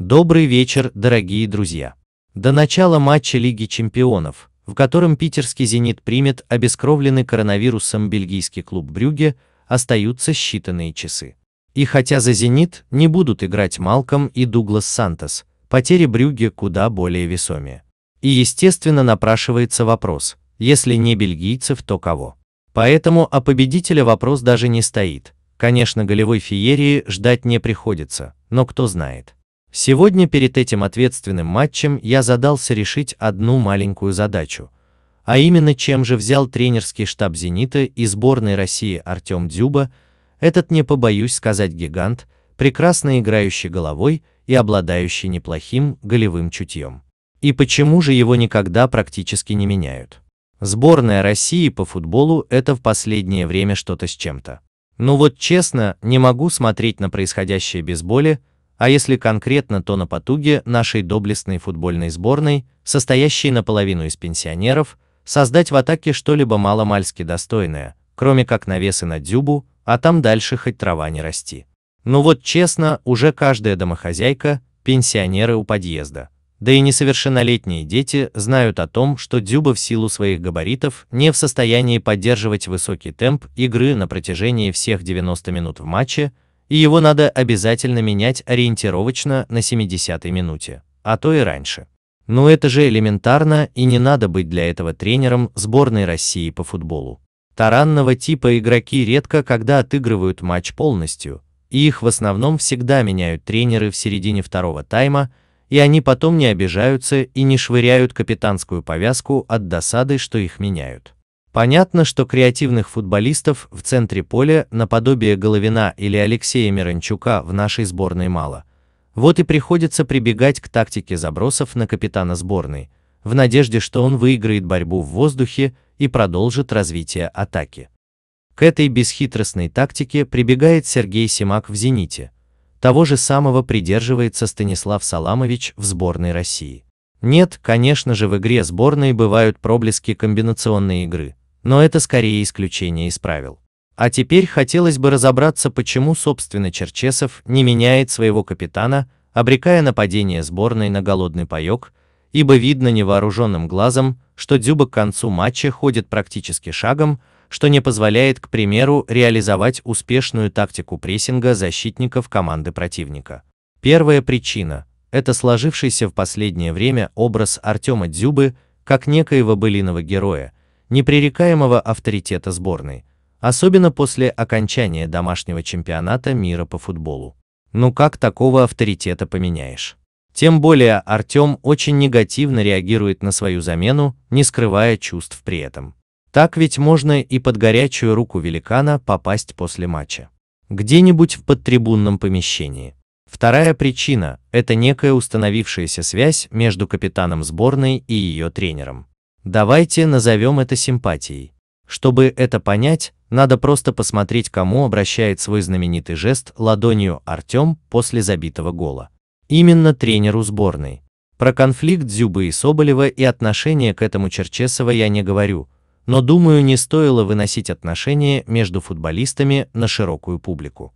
Добрый вечер, дорогие друзья. До начала матча Лиги чемпионов, в котором питерский «Зенит» примет обескровленный коронавирусом бельгийский клуб «Брюге», остаются считанные часы. И хотя за «Зенит» не будут играть Малком и Дуглас Сантос, потери «Брюге» куда более весомее. И естественно напрашивается вопрос, если не бельгийцев, то кого? Поэтому о победителе вопрос даже не стоит. Конечно, голевой феерии ждать не приходится, но кто знает. Сегодня перед этим ответственным матчем я задался решить одну маленькую задачу, а именно чем же взял тренерский штаб «Зенита» и сборной России Артем Дзюба, этот не побоюсь сказать гигант, прекрасно играющий головой и обладающий неплохим голевым чутьем. И почему же его никогда практически не меняют? Сборная России по футболу это в последнее время что-то с чем-то. Ну вот честно, не могу смотреть на происходящее без боли, а если конкретно, то на потуге нашей доблестной футбольной сборной, состоящей наполовину из пенсионеров, создать в атаке что-либо маломальски достойное, кроме как навесы на дзюбу, а там дальше хоть трава не расти. Ну вот честно, уже каждая домохозяйка, пенсионеры у подъезда, да и несовершеннолетние дети знают о том, что Дюба в силу своих габаритов не в состоянии поддерживать высокий темп игры на протяжении всех 90 минут в матче, и его надо обязательно менять ориентировочно на 70-й минуте, а то и раньше. Но это же элементарно и не надо быть для этого тренером сборной России по футболу. Таранного типа игроки редко когда отыгрывают матч полностью, и их в основном всегда меняют тренеры в середине второго тайма, и они потом не обижаются и не швыряют капитанскую повязку от досады, что их меняют. Понятно, что креативных футболистов в центре поля наподобие Головина или Алексея Миранчука в нашей сборной мало. Вот и приходится прибегать к тактике забросов на капитана сборной, в надежде, что он выиграет борьбу в воздухе и продолжит развитие атаки. К этой бесхитростной тактике прибегает Сергей Симак в «Зените». Того же самого придерживается Станислав Саламович в сборной России. Нет, конечно же, в игре сборной бывают проблески комбинационной игры – но это скорее исключение из правил. А теперь хотелось бы разобраться, почему, собственно, Черчесов не меняет своего капитана, обрекая нападение сборной на голодный паёк, ибо видно невооруженным глазом, что Дзюба к концу матча ходит практически шагом, что не позволяет, к примеру, реализовать успешную тактику прессинга защитников команды противника. Первая причина – это сложившийся в последнее время образ Артема Дзюбы как некоего былиного героя, непререкаемого авторитета сборной, особенно после окончания домашнего чемпионата мира по футболу. Ну как такого авторитета поменяешь? Тем более Артем очень негативно реагирует на свою замену, не скрывая чувств при этом. Так ведь можно и под горячую руку великана попасть после матча. Где-нибудь в подтрибунном помещении. Вторая причина – это некая установившаяся связь между капитаном сборной и ее тренером. Давайте назовем это симпатией. Чтобы это понять, надо просто посмотреть, кому обращает свой знаменитый жест ладонью Артем после забитого гола. Именно тренеру сборной. Про конфликт Дзюбы и Соболева и отношение к этому Черчесова я не говорю, но думаю, не стоило выносить отношения между футболистами на широкую публику.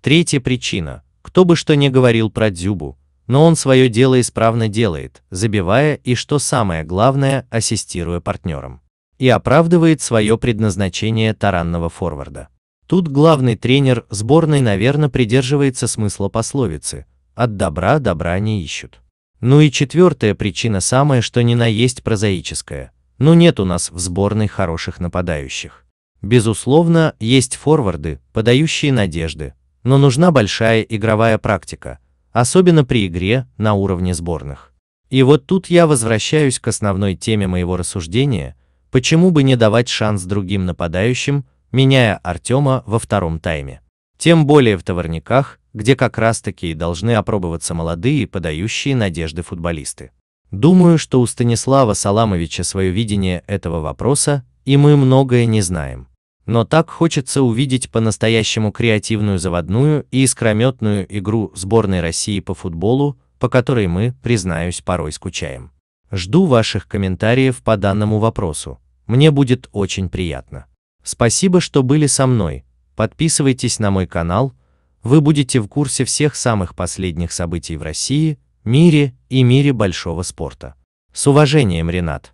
Третья причина. Кто бы что ни говорил про Дзюбу, но он свое дело исправно делает, забивая и, что самое главное, ассистируя партнерам. И оправдывает свое предназначение таранного форварда. Тут главный тренер сборной, наверное, придерживается смысла пословицы «от добра добра не ищут». Ну и четвертая причина самая, что ни на есть прозаическая. Ну нет у нас в сборной хороших нападающих. Безусловно, есть форварды, подающие надежды, но нужна большая игровая практика – особенно при игре на уровне сборных. И вот тут я возвращаюсь к основной теме моего рассуждения, почему бы не давать шанс другим нападающим, меняя Артема во втором тайме. Тем более в товарниках, где как раз-таки и должны опробоваться молодые, подающие надежды футболисты. Думаю, что у Станислава Саламовича свое видение этого вопроса, и мы многое не знаем. Но так хочется увидеть по-настоящему креативную заводную и искрометную игру сборной России по футболу, по которой мы, признаюсь, порой скучаем. Жду ваших комментариев по данному вопросу. Мне будет очень приятно. Спасибо, что были со мной. Подписывайтесь на мой канал, вы будете в курсе всех самых последних событий в России, мире и мире большого спорта. С уважением, Ренат.